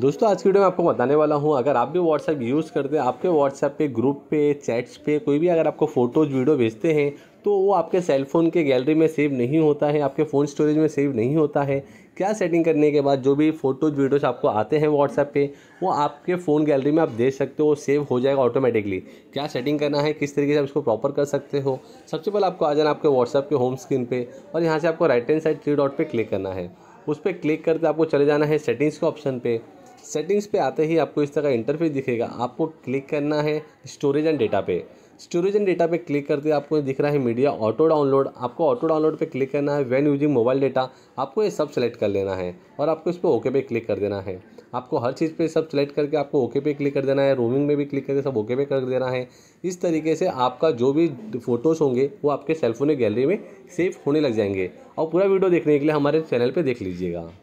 दोस्तों आज की वीडियो में आपको बताने वाला हूँ अगर आप भी व्हाट्सएप यूज़ करते हैं आपके व्हाट्सएप पे ग्रुप पे चैट्स पे कोई भी अगर आपको फ़ोटोज़ वीडियो भेजते हैं तो वो आपके सेलफोन के गैलरी में सेव नहीं होता है आपके फ़ोन स्टोरेज में सेव नहीं होता है क्या सेटिंग करने के बाद जो भी फ़ोटोज़ वीडियोज़ आपको आते हैं व्हाट्सएप पे वो आपके फ़ोन गैलरी में आप देख सकते हो सेव हो जाएगा ऑटोमेटिकली क्या सेटिंग करना है किस तरीके से आप इसको प्रॉपर कर सकते हो सबसे पहले आपको आ जाना आपके व्हाट्सएप के होम स्क्रीन पर और यहाँ से आपको right hand side three dot पर क्लिक करना है उस पर क्लिक करते आपको चले जाना है सेटिंग्स के ऑप्शन पर सेटिंग्स पे आते ही आपको इस तरह का इंटरफेस दिखेगा आपको क्लिक करना है स्टोरेज एंड डेटा पे स्टोरेज एंड डेटा पे क्लिक करते आपको दिख रहा है मीडिया ऑटो डाउनलोड आपको ऑटो डाउनलोड पे क्लिक करना है वैन यूजिंग मोबाइल डेटा आपको ये सब सेलेक्ट कर लेना है और आपको इस पर ओके पे क्लिक कर देना है आपको हर चीज़ पे सब सेलेक्ट करके आपको ओके पे क्लिक कर देना है रोमिंग में भी क्लिक करके सब ओके पे कर देना है इस तरीके से आपका जो भी फोटोज़ होंगे वो आपके सेलफोन गैलरी में सेफ होने लग जाएंगे और पूरा वीडियो देखने के लिए हमारे चैनल पर देख लीजिएगा